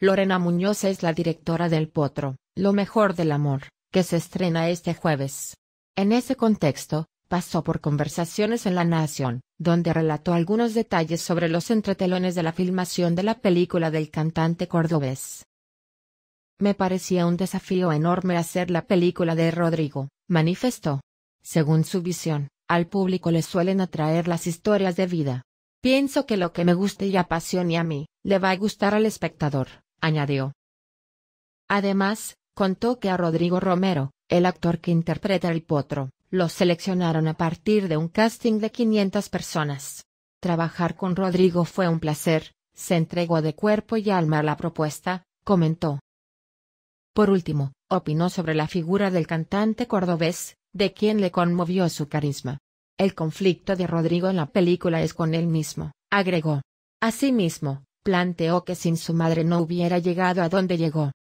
Lorena Muñoz es la directora del Potro, Lo Mejor del Amor, que se estrena este jueves. En ese contexto, pasó por conversaciones en La Nación, donde relató algunos detalles sobre los entretelones de la filmación de la película del cantante cordobés. Me parecía un desafío enorme hacer la película de Rodrigo, manifestó. Según su visión, al público le suelen atraer las historias de vida. Pienso que lo que me guste y apasione a mí, le va a gustar al espectador añadió. Además, contó que a Rodrigo Romero, el actor que interpreta el potro, lo seleccionaron a partir de un casting de 500 personas. Trabajar con Rodrigo fue un placer, se entregó de cuerpo y alma a la propuesta, comentó. Por último, opinó sobre la figura del cantante cordobés, de quien le conmovió su carisma. El conflicto de Rodrigo en la película es con él mismo, agregó. Asimismo, planteó que sin su madre no hubiera llegado a donde llegó.